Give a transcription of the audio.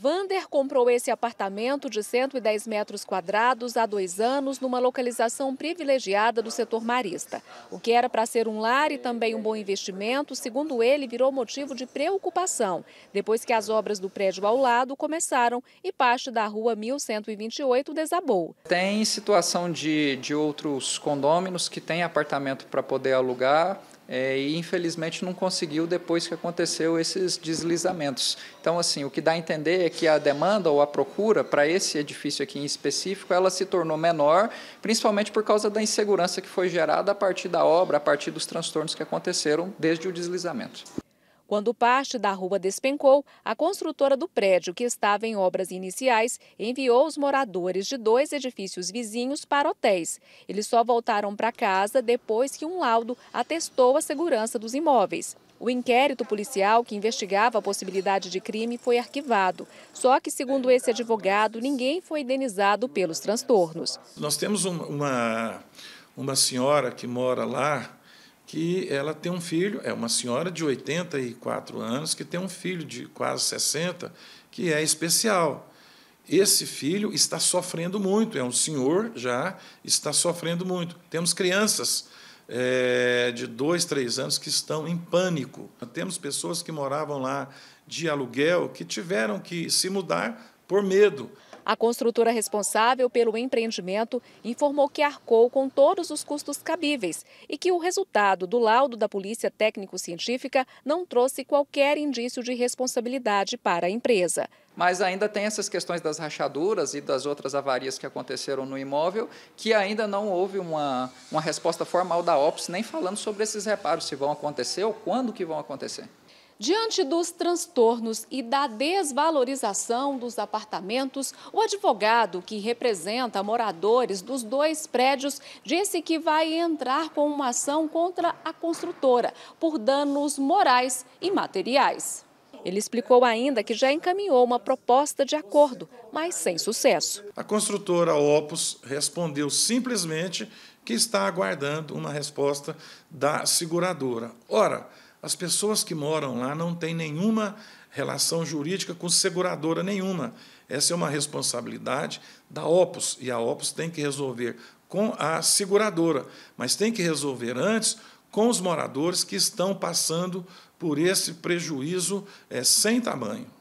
Vander comprou esse apartamento de 110 metros quadrados há dois anos numa localização privilegiada do setor marista. O que era para ser um lar e também um bom investimento, segundo ele, virou motivo de preocupação depois que as obras do prédio ao lado começaram e parte da rua 1128 desabou. Tem situação de, de outros condôminos que têm apartamento para poder alugar, é, e infelizmente não conseguiu depois que aconteceu esses deslizamentos. Então, assim, o que dá a entender é que a demanda ou a procura para esse edifício aqui em específico, ela se tornou menor, principalmente por causa da insegurança que foi gerada a partir da obra, a partir dos transtornos que aconteceram desde o deslizamento. Quando parte da rua despencou, a construtora do prédio, que estava em obras iniciais, enviou os moradores de dois edifícios vizinhos para hotéis. Eles só voltaram para casa depois que um laudo atestou a segurança dos imóveis. O inquérito policial que investigava a possibilidade de crime foi arquivado. Só que, segundo esse advogado, ninguém foi indenizado pelos transtornos. Nós temos uma, uma senhora que mora lá que ela tem um filho, é uma senhora de 84 anos que tem um filho de quase 60, que é especial. Esse filho está sofrendo muito, é um senhor já, está sofrendo muito. Temos crianças é, de dois, três anos que estão em pânico. Temos pessoas que moravam lá de aluguel que tiveram que se mudar por medo. A construtora responsável pelo empreendimento informou que arcou com todos os custos cabíveis e que o resultado do laudo da Polícia Técnico-Científica não trouxe qualquer indício de responsabilidade para a empresa. Mas ainda tem essas questões das rachaduras e das outras avarias que aconteceram no imóvel, que ainda não houve uma, uma resposta formal da OPS, nem falando sobre esses reparos, se vão acontecer ou quando que vão acontecer. Diante dos transtornos e da desvalorização dos apartamentos, o advogado que representa moradores dos dois prédios disse que vai entrar com uma ação contra a construtora por danos morais e materiais. Ele explicou ainda que já encaminhou uma proposta de acordo, mas sem sucesso. A construtora Opus respondeu simplesmente que está aguardando uma resposta da seguradora. Ora, as pessoas que moram lá não têm nenhuma relação jurídica com seguradora nenhuma. Essa é uma responsabilidade da Opus, e a Opus tem que resolver com a seguradora, mas tem que resolver antes com os moradores que estão passando por esse prejuízo é, sem tamanho.